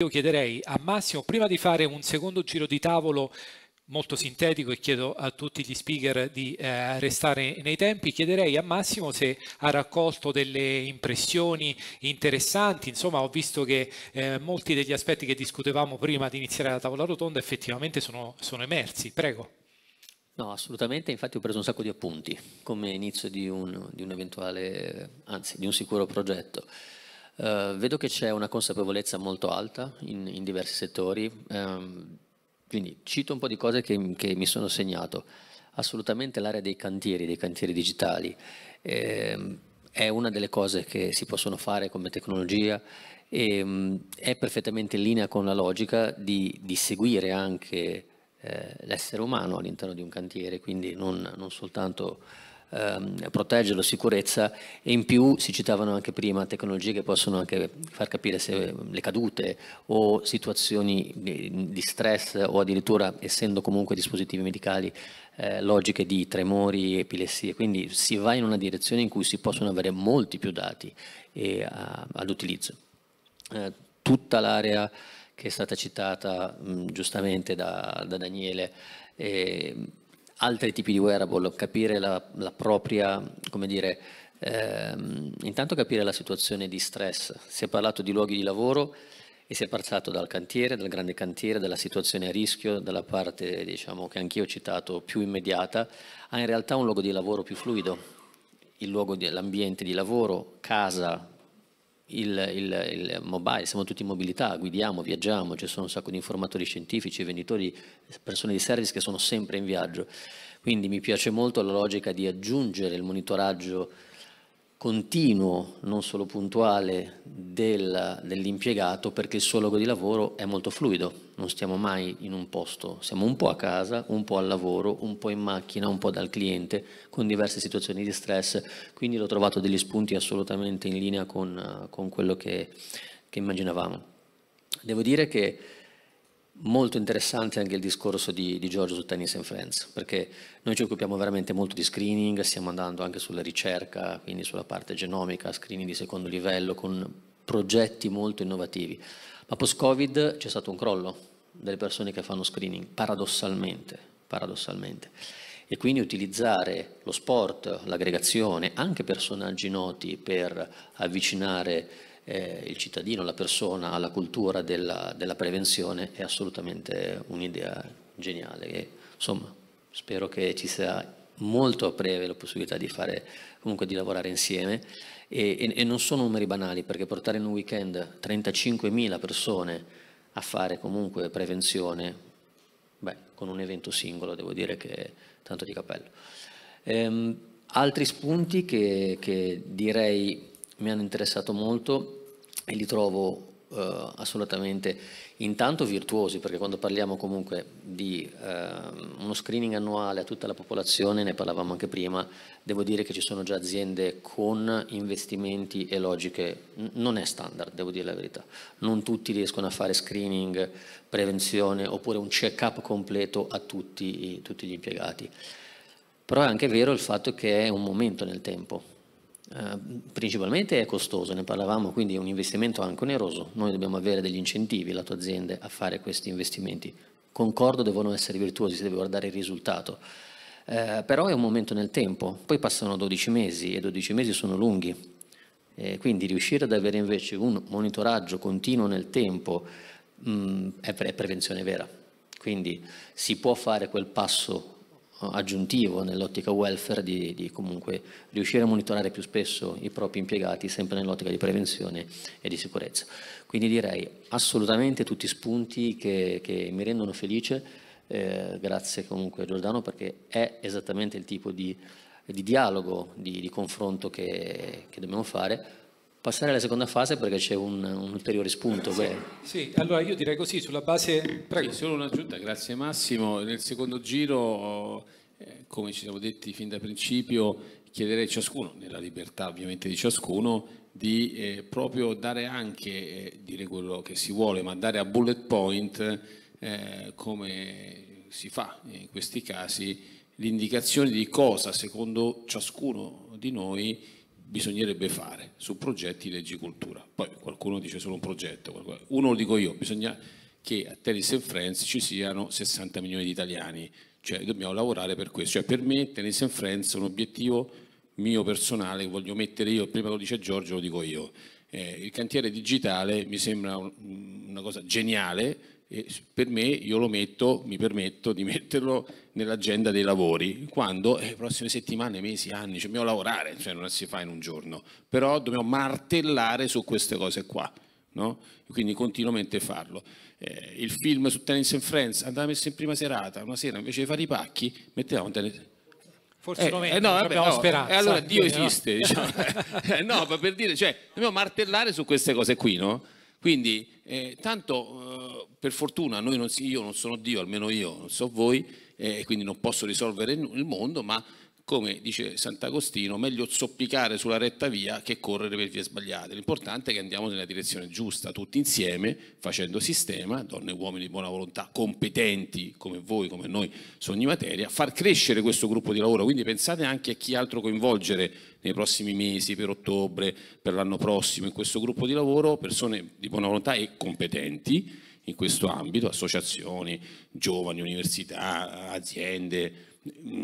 Io chiederei a Massimo, prima di fare un secondo giro di tavolo molto sintetico e chiedo a tutti gli speaker di eh, restare nei tempi, chiederei a Massimo se ha raccolto delle impressioni interessanti, insomma ho visto che eh, molti degli aspetti che discutevamo prima di iniziare la tavola rotonda effettivamente sono, sono emersi, prego. No, assolutamente, infatti ho preso un sacco di appunti come inizio di un, di un eventuale, anzi di un sicuro progetto. Eh, vedo che c'è una consapevolezza molto alta in, in diversi settori, um, quindi cito un po' di cose che, che mi sono segnato. Assolutamente l'area dei cantieri, dei cantieri digitali, eh, è una delle cose che si possono fare come tecnologia e um, è perfettamente in linea con la logica di, di seguire anche eh, l'essere umano all'interno di un cantiere, quindi non, non soltanto ehm, proteggere la sicurezza e in più si citavano anche prima tecnologie che possono anche far capire se ehm, le cadute o situazioni di, stress o addirittura essendo comunque dispositivi medicali eh, logiche di tremori, epilessie, quindi si va in una direzione in cui si possono avere molti più dati e, a, all'utilizzo. Eh, tutta l'area che è stata citata mh, giustamente da, da Daniele eh, altri tipi di wearable, capire la, la propria, come dire, ehm, intanto capire la situazione di stress. Si è parlato di luoghi di lavoro e si è parlato dal cantiere, dal grande cantiere, della situazione a rischio, dalla parte diciamo, che anch'io ho citato più immediata, a in realtà un luogo di lavoro più fluido, l'ambiente di lavoro, casa, il, il, il, mobile, siamo tutti in mobilità, guidiamo, viaggiamo, ci sono un sacco di informatori scientifici, venditori, persone di service che sono sempre in viaggio. Quindi mi piace molto la logica di aggiungere il monitoraggio continuo, non solo puntuale, del, dell'impiegato perché il suo luogo di lavoro è molto fluido, non stiamo mai in un posto, siamo un po' a casa, un po' al lavoro, un po' in macchina, un po' dal cliente, con diverse situazioni di stress, quindi l'ho trovato degli spunti assolutamente in linea con, con quello che, che immaginavamo. Devo dire che Molto interessante anche il discorso di, di Giorgio su tennis and Friends, perché noi ci occupiamo veramente molto di screening, stiamo andando anche sulla ricerca, quindi sulla parte genomica, screening di secondo livello, con progetti molto innovativi. Ma post-Covid c'è stato un crollo delle persone che fanno screening, paradossalmente, paradossalmente. E quindi utilizzare lo sport, l'aggregazione, anche personaggi noti per avvicinare eh, il cittadino, la persona, alla cultura della, della prevenzione è assolutamente un'idea geniale. E, insomma, spero che ci sia molto a breve la possibilità di fare comunque di lavorare insieme e, e, e non sono numeri banali perché portare in un weekend 35.000 persone a fare comunque prevenzione beh, con un evento singolo devo dire che è tanto di cappello ehm, altri spunti che, che direi mi hanno interessato molto e li trovo Uh, assolutamente intanto virtuosi perché quando parliamo comunque di uh, uno screening annuale a tutta la popolazione, ne parlavamo anche prima, devo dire che ci sono già aziende con investimenti e logiche, N- non è standard, devo dire la verità, non tutti riescono a fare screening, prevenzione oppure un check-up completo a tutti, tutti gli impiegati. Però è anche vero il fatto che è un momento nel tempo, eh, principalmente è costoso, ne parlavamo, quindi è un investimento anche oneroso. Noi dobbiamo avere degli incentivi, la tua azienda, a fare questi investimenti. Concordo, devono essere virtuosi, si deve guardare il risultato. Eh, però è un momento nel tempo, poi passano 12 mesi e 12 mesi sono lunghi. Eh, quindi riuscire ad avere invece un monitoraggio continuo nel tempo mh, mm, è, pre- è prevenzione vera. Quindi si può fare quel passo aggiuntivo nell'ottica welfare di, di, comunque riuscire a monitorare più spesso i propri impiegati sempre nell'ottica di prevenzione e di sicurezza. Quindi direi assolutamente tutti spunti che, che mi rendono felice, eh, grazie comunque a Giordano perché è esattamente il tipo di, di dialogo, di, di confronto che, che dobbiamo fare passare alla seconda fase perché c'è un, un ulteriore spunto. Sì. sì, allora io direi così, sulla base... Prego. Sì, solo un'aggiunta, grazie Massimo. Nel secondo giro, eh, come ci siamo detti fin da principio, chiederei a ciascuno, nella libertà ovviamente di ciascuno, di eh, proprio dare anche, eh, dire quello che si vuole, ma dare a bullet point, eh, come si fa in questi casi, l'indicazione di cosa secondo ciascuno di noi bisognerebbe fare su progetti di legge cultura. Poi qualcuno dice solo un progetto, uno lo dico io, bisogna che a Tennis and Friends ci siano 60 milioni di italiani, cioè dobbiamo lavorare per questo, cioè per me Tennis and Friends è un obiettivo mio personale che voglio mettere io, prima lo dice Giorgio lo dico io, eh, il cantiere digitale mi sembra una cosa geniale, e per me io lo metto, mi permetto di metterlo nell'agenda dei lavori, quando le eh, prossime settimane, mesi, anni, cioè dobbiamo lavorare, cioè non si fa in un giorno, però dobbiamo martellare su queste cose qua, no? quindi continuamente farlo. Eh, il film su Tennis and Friends andava messo in prima serata, una sera invece di fare i pacchi mettevamo Tennis forse eh, lo eh, no, vabbè, no. Speranza. E eh, allora Dio esiste, no? Diciamo. Eh, no, ma per dire, cioè, dobbiamo martellare su queste cose qui, no? Quindi eh, tanto eh, per fortuna non, io non sono Dio, almeno io, non so voi, eh, e quindi non posso risolvere il mondo, ma come dice Sant'Agostino, meglio zoppicare sulla retta via che correre per vie sbagliate. L'importante è che andiamo nella direzione giusta, tutti insieme, facendo sistema, donne e uomini di buona volontà, competenti come voi, come noi, su ogni materia, far crescere questo gruppo di lavoro. Quindi pensate anche a chi altro coinvolgere nei prossimi mesi, per ottobre, per l'anno prossimo, in questo gruppo di lavoro, persone di buona volontà e competenti in questo ambito, associazioni, giovani, università, aziende,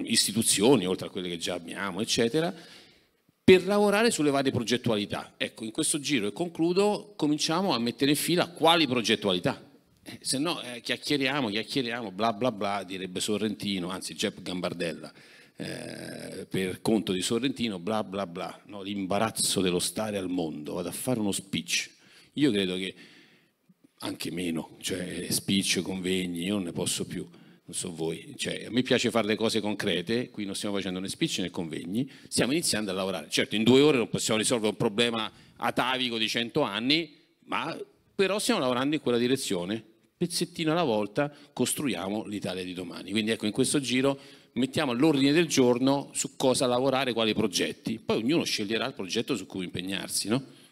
istituzioni, oltre a quelle che già abbiamo, eccetera, per lavorare sulle varie progettualità. Ecco, in questo giro e concludo, cominciamo a mettere in fila quali progettualità. Eh, se no eh, chiacchieriamo, chiacchieriamo, bla bla bla, direbbe Sorrentino, anzi Jepp Gambardella, eh, per conto di Sorrentino, bla bla bla, no, l'imbarazzo dello stare al mondo, vado a fare uno speech. Io credo che anche meno, cioè spicci, convegni, io non ne posso più, non so voi, cioè, a me piace fare le cose concrete, qui non stiamo facendo né spicci né convegni, stiamo iniziando a lavorare, certo in due ore non possiamo risolvere un problema atavico di cento anni, ma però stiamo lavorando in quella direzione, pezzettino alla volta costruiamo l'Italia di domani, quindi ecco in questo giro mettiamo all'ordine del giorno su cosa lavorare, quali progetti, poi ognuno sceglierà il progetto su cui impegnarsi, no?